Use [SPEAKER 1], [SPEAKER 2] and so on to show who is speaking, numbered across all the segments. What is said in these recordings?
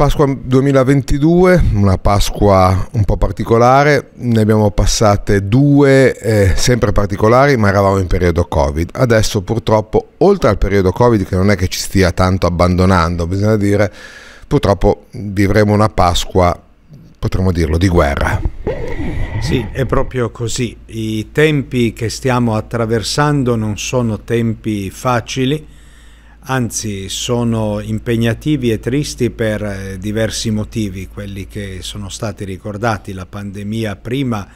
[SPEAKER 1] Pasqua 2022, una Pasqua un po' particolare, ne abbiamo passate due eh, sempre particolari, ma eravamo in periodo Covid. Adesso purtroppo, oltre al periodo Covid, che non è che ci stia tanto abbandonando, bisogna dire, purtroppo vivremo una Pasqua, potremmo dirlo, di guerra.
[SPEAKER 2] Sì, è proprio così. I tempi che stiamo attraversando non sono tempi facili anzi sono impegnativi e tristi per eh, diversi motivi, quelli che sono stati ricordati, la pandemia prima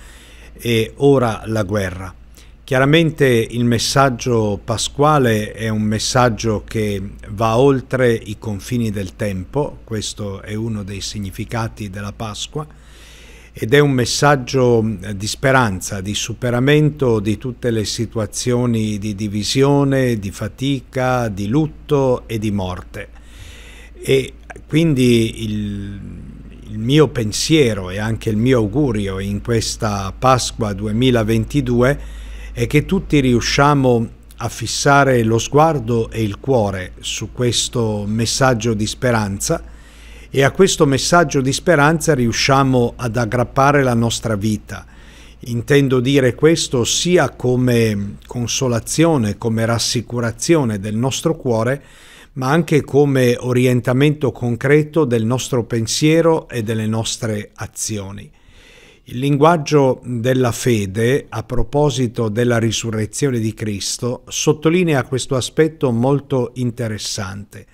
[SPEAKER 2] e ora la guerra. Chiaramente il messaggio pasquale è un messaggio che va oltre i confini del tempo, questo è uno dei significati della Pasqua, ed è un messaggio mm, di speranza, di superamento di tutte le situazioni di divisione, di fatica, di lutto e di morte. E quindi il, il mio pensiero e anche il mio augurio in questa Pasqua 2022 è che tutti riusciamo a fissare lo sguardo e il cuore su questo messaggio di speranza e a questo messaggio di speranza riusciamo ad aggrappare la nostra vita. Intendo dire questo sia come consolazione, come rassicurazione del nostro cuore, ma anche come orientamento concreto del nostro pensiero e delle nostre azioni. Il linguaggio della fede, a proposito della risurrezione di Cristo, sottolinea questo aspetto molto interessante.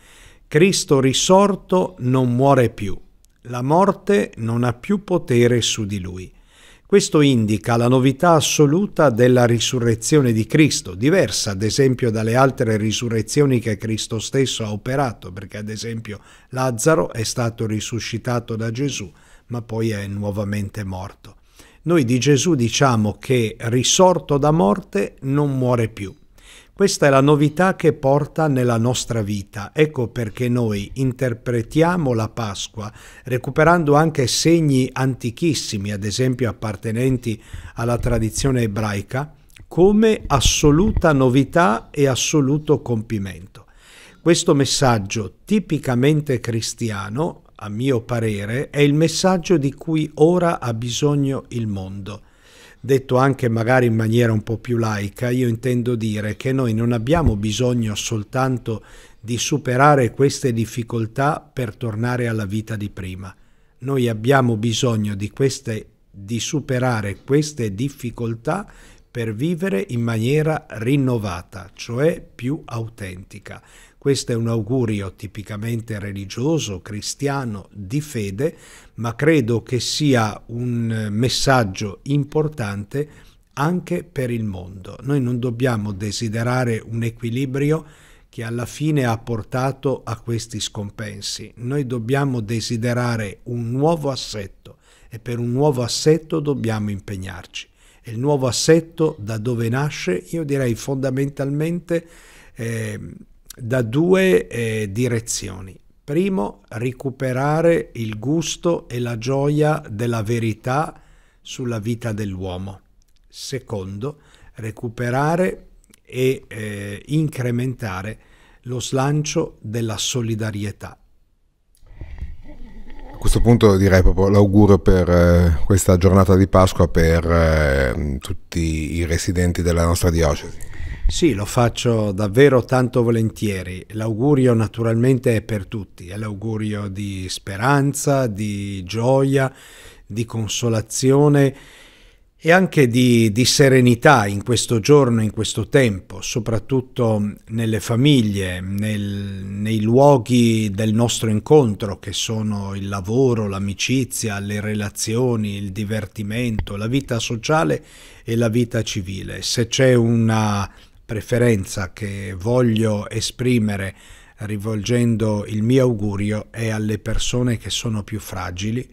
[SPEAKER 2] Cristo risorto non muore più, la morte non ha più potere su di lui. Questo indica la novità assoluta della risurrezione di Cristo, diversa ad esempio dalle altre risurrezioni che Cristo stesso ha operato, perché ad esempio Lazzaro è stato risuscitato da Gesù, ma poi è nuovamente morto. Noi di Gesù diciamo che risorto da morte non muore più. Questa è la novità che porta nella nostra vita. Ecco perché noi interpretiamo la Pasqua recuperando anche segni antichissimi, ad esempio appartenenti alla tradizione ebraica, come assoluta novità e assoluto compimento. Questo messaggio tipicamente cristiano, a mio parere, è il messaggio di cui ora ha bisogno il mondo detto anche magari in maniera un po' più laica, io intendo dire che noi non abbiamo bisogno soltanto di superare queste difficoltà per tornare alla vita di prima. Noi abbiamo bisogno di, queste, di superare queste difficoltà per vivere in maniera rinnovata, cioè più autentica. Questo è un augurio tipicamente religioso, cristiano, di fede, ma credo che sia un eh, messaggio importante anche per il mondo. Noi non dobbiamo desiderare un equilibrio che alla fine ha portato a questi scompensi. Noi dobbiamo desiderare un nuovo assetto e per un nuovo assetto dobbiamo impegnarci. E il nuovo assetto da dove nasce? Io direi fondamentalmente eh, da due eh, direzioni. Primo, recuperare il gusto e la gioia della verità sulla vita dell'uomo. Secondo, recuperare e eh, incrementare lo slancio della solidarietà.
[SPEAKER 1] A questo punto direi proprio l'augurio per eh, questa giornata di Pasqua per eh, tutti i residenti della nostra diocesi.
[SPEAKER 2] Sì, lo faccio davvero tanto volentieri. L'augurio naturalmente è per tutti, è l'augurio di speranza, di gioia, di consolazione e anche di, di, serenità in questo giorno, in questo tempo, soprattutto nelle famiglie, nel, nei luoghi del nostro incontro che sono il lavoro, l'amicizia, le relazioni, il divertimento, la vita sociale e la vita civile. Se c'è una preferenza che voglio esprimere rivolgendo il mio augurio è alle persone che sono più fragili,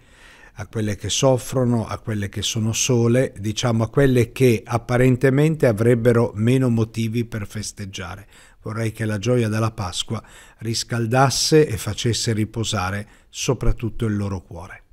[SPEAKER 2] a quelle che soffrono, a quelle che sono sole, diciamo a quelle che apparentemente avrebbero meno motivi per festeggiare. Vorrei che la gioia della Pasqua riscaldasse e facesse riposare soprattutto il loro cuore.